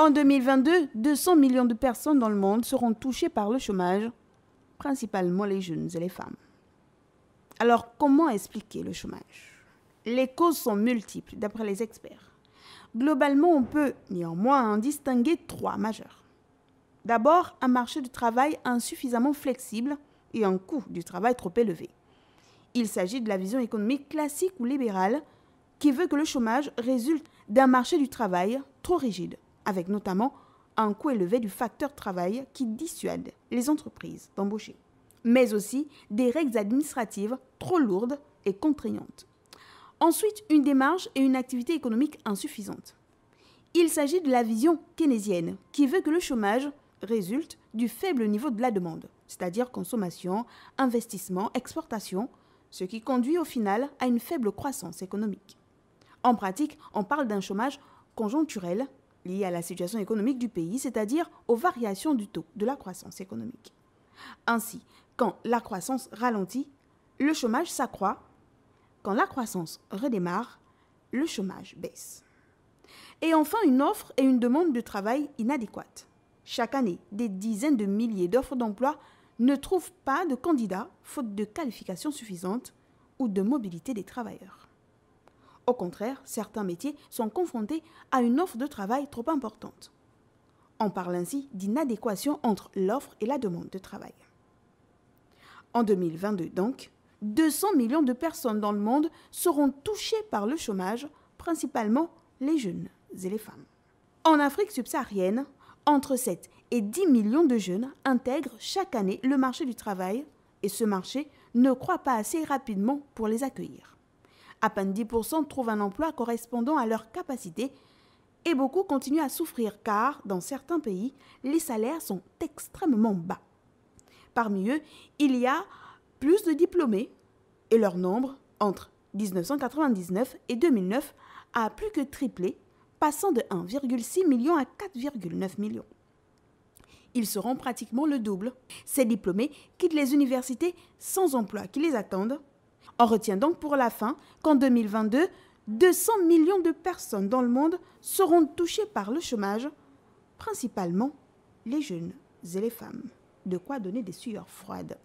En 2022, 200 millions de personnes dans le monde seront touchées par le chômage, principalement les jeunes et les femmes. Alors, comment expliquer le chômage Les causes sont multiples, d'après les experts. Globalement, on peut néanmoins en distinguer trois majeures. D'abord, un marché du travail insuffisamment flexible et un coût du travail trop élevé. Il s'agit de la vision économique classique ou libérale qui veut que le chômage résulte d'un marché du travail trop rigide avec notamment un coût élevé du facteur travail qui dissuade les entreprises d'embaucher, mais aussi des règles administratives trop lourdes et contraignantes. Ensuite, une démarche et une activité économique insuffisantes. Il s'agit de la vision keynésienne qui veut que le chômage résulte du faible niveau de la demande, c'est-à-dire consommation, investissement, exportation, ce qui conduit au final à une faible croissance économique. En pratique, on parle d'un chômage conjoncturel liées à la situation économique du pays, c'est-à-dire aux variations du taux de la croissance économique. Ainsi, quand la croissance ralentit, le chômage s'accroît. Quand la croissance redémarre, le chômage baisse. Et enfin, une offre et une demande de travail inadéquates. Chaque année, des dizaines de milliers d'offres d'emploi ne trouvent pas de candidats faute de qualifications suffisantes ou de mobilité des travailleurs. Au contraire, certains métiers sont confrontés à une offre de travail trop importante. On parle ainsi d'inadéquation entre l'offre et la demande de travail. En 2022 donc, 200 millions de personnes dans le monde seront touchées par le chômage, principalement les jeunes et les femmes. En Afrique subsaharienne, entre 7 et 10 millions de jeunes intègrent chaque année le marché du travail et ce marché ne croit pas assez rapidement pour les accueillir. À peine 10% trouvent un emploi correspondant à leur capacité et beaucoup continuent à souffrir car, dans certains pays, les salaires sont extrêmement bas. Parmi eux, il y a plus de diplômés et leur nombre, entre 1999 et 2009, a plus que triplé, passant de 1,6 million à 4,9 millions. Ils seront pratiquement le double. Ces diplômés quittent les universités sans emploi qui les attendent on retient donc pour la fin qu'en 2022, 200 millions de personnes dans le monde seront touchées par le chômage, principalement les jeunes et les femmes. De quoi donner des sueurs froides.